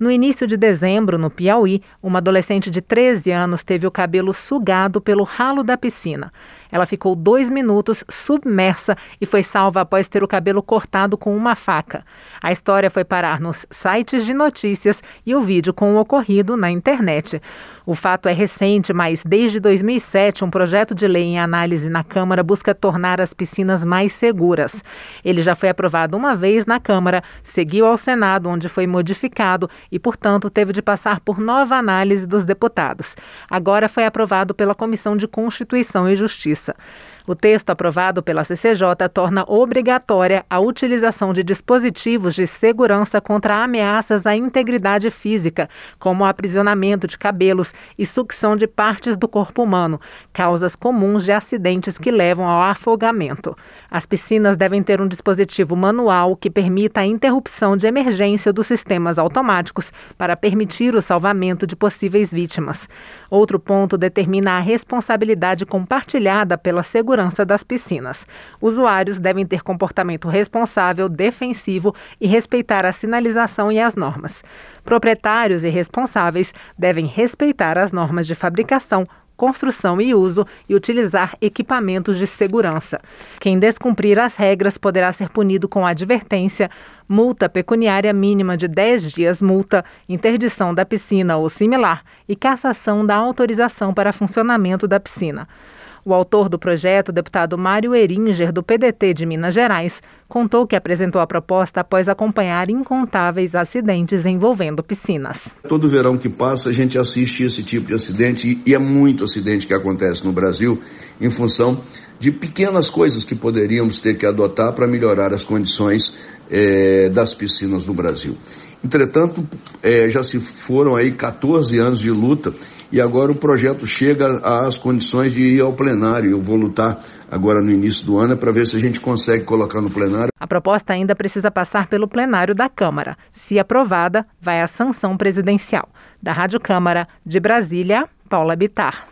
No início de dezembro, no Piauí, uma adolescente de 13 anos teve o cabelo sugado pelo ralo da piscina. Ela ficou dois minutos submersa e foi salva após ter o cabelo cortado com uma faca. A história foi parar nos sites de notícias e o vídeo com o ocorrido na internet. O fato é recente, mas desde 2007, um projeto de lei em análise na Câmara busca tornar as piscinas mais seguras. Ele já foi aprovado uma vez na Câmara, seguiu ao Senado, onde foi modificado e, portanto, teve de passar por nova análise dos deputados. Agora foi aprovado pela Comissão de Constituição e Justiça. O texto aprovado pela CCJ torna obrigatória a utilização de dispositivos de segurança contra ameaças à integridade física, como aprisionamento de cabelos e sucção de partes do corpo humano, causas comuns de acidentes que levam ao afogamento. As piscinas devem ter um dispositivo manual que permita a interrupção de emergência dos sistemas automáticos para permitir o salvamento de possíveis vítimas. Outro ponto determina a responsabilidade compartilhada pela segurança segurança das piscinas. Usuários devem ter comportamento responsável, defensivo e respeitar a sinalização e as normas. Proprietários e responsáveis devem respeitar as normas de fabricação, construção e uso e utilizar equipamentos de segurança. Quem descumprir as regras poderá ser punido com advertência, multa pecuniária mínima de 10 dias multa, interdição da piscina ou similar e cassação da autorização para funcionamento da piscina. O autor do projeto, deputado Mário Eringer, do PDT de Minas Gerais, contou que apresentou a proposta após acompanhar incontáveis acidentes envolvendo piscinas. Todo verão que passa, a gente assiste esse tipo de acidente e é muito acidente que acontece no Brasil em função de pequenas coisas que poderíamos ter que adotar para melhorar as condições eh, das piscinas no Brasil. Entretanto, eh, já se foram aí 14 anos de luta e agora o projeto chega às condições de ir ao plenário. Eu vou lutar agora no início do ano é para ver se a gente consegue colocar no plenário Bolsonaro. A proposta ainda precisa passar pelo plenário da Câmara. Se aprovada, vai à sanção presidencial. Da Rádio Câmara, de Brasília, Paula Bitar.